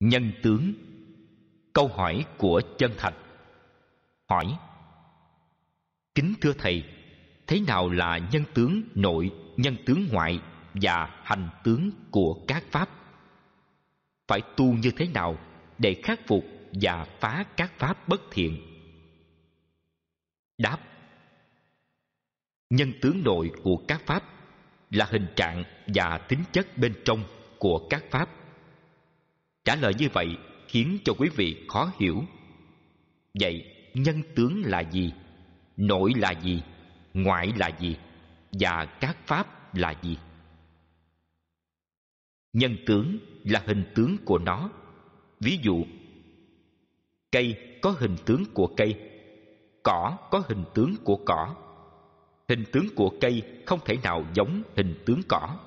Nhân tướng Câu hỏi của chân thành Hỏi Kính thưa Thầy Thế nào là nhân tướng nội, nhân tướng ngoại Và hành tướng của các Pháp Phải tu như thế nào Để khắc phục và phá các Pháp bất thiện Đáp Nhân tướng nội của các Pháp Là hình trạng và tính chất bên trong của các Pháp Trả lời như vậy khiến cho quý vị khó hiểu. Vậy, nhân tướng là gì? Nội là gì? Ngoại là gì? Và các pháp là gì? Nhân tướng là hình tướng của nó. Ví dụ, cây có hình tướng của cây, cỏ có hình tướng của cỏ. Hình tướng của cây không thể nào giống hình tướng cỏ.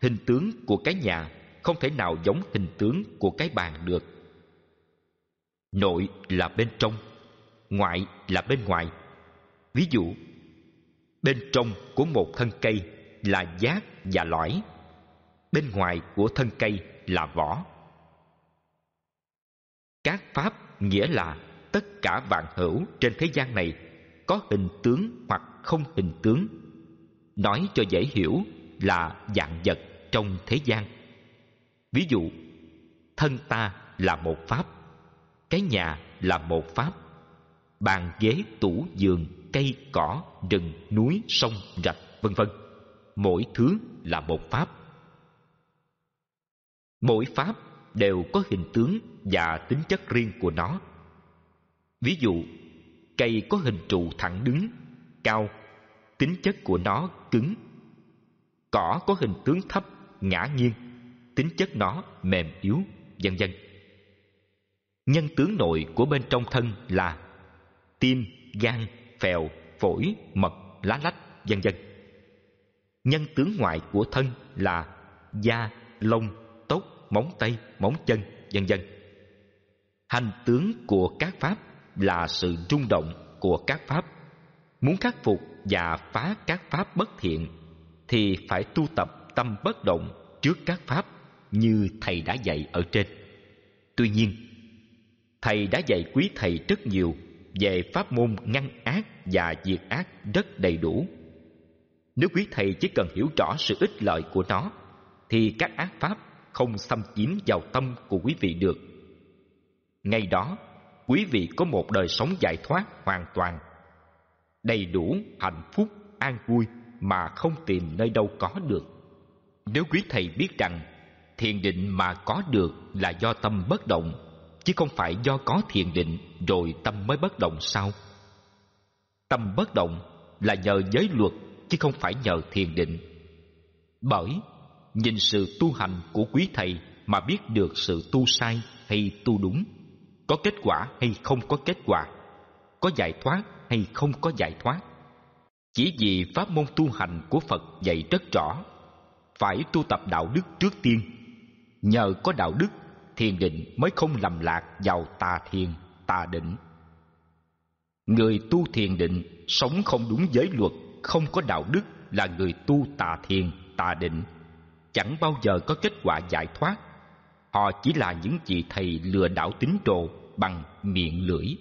Hình tướng của cái nhà không thể nào giống hình tướng của cái bàn được. Nội là bên trong, ngoại là bên ngoài. Ví dụ, bên trong của một thân cây là giác và lõi, bên ngoài của thân cây là vỏ. Các pháp nghĩa là tất cả vạn hữu trên thế gian này có hình tướng hoặc không hình tướng. Nói cho dễ hiểu là dạng vật trong thế gian. Ví dụ, thân ta là một pháp, cái nhà là một pháp, bàn ghế tủ giường cây cỏ rừng núi sông rạch vân vân mỗi thứ là một pháp mỗi pháp đều có hình tướng và tính chất riêng của nó ví dụ cây có hình trụ thẳng đứng cao tính chất của nó cứng cỏ có hình tướng thấp ngã nghiêng tính chất nó mềm yếu, vân vân. Nhân tướng nội của bên trong thân là tim, gan, phèo, phổi, mật, lá lách, vân vân. Nhân tướng ngoại của thân là da, lông, tóc, móng tay, móng chân, vân vân. Hành tướng của các pháp là sự rung động của các pháp. Muốn khắc phục và phá các pháp bất thiện thì phải tu tập tâm bất động trước các pháp như thầy đã dạy ở trên. Tuy nhiên, thầy đã dạy quý thầy rất nhiều về pháp môn ngăn ác và diệt ác rất đầy đủ. Nếu quý thầy chỉ cần hiểu rõ sự ích lợi của nó, thì các ác pháp không xâm chiếm vào tâm của quý vị được. Ngay đó, quý vị có một đời sống giải thoát hoàn toàn, đầy đủ hạnh phúc, an vui mà không tìm nơi đâu có được. Nếu quý thầy biết rằng thiền định mà có được là do tâm bất động chứ không phải do có thiền định rồi tâm mới bất động sao tâm bất động là nhờ giới luật chứ không phải nhờ thiền định bởi nhìn sự tu hành của quý thầy mà biết được sự tu sai hay tu đúng có kết quả hay không có kết quả có giải thoát hay không có giải thoát chỉ vì pháp môn tu hành của phật dạy rất rõ phải tu tập đạo đức trước tiên nhờ có đạo đức thiền định mới không lầm lạc vào tà thiền tà định người tu thiền định sống không đúng giới luật không có đạo đức là người tu tà thiền tà định chẳng bao giờ có kết quả giải thoát họ chỉ là những vị thầy lừa đảo tín đồ bằng miệng lưỡi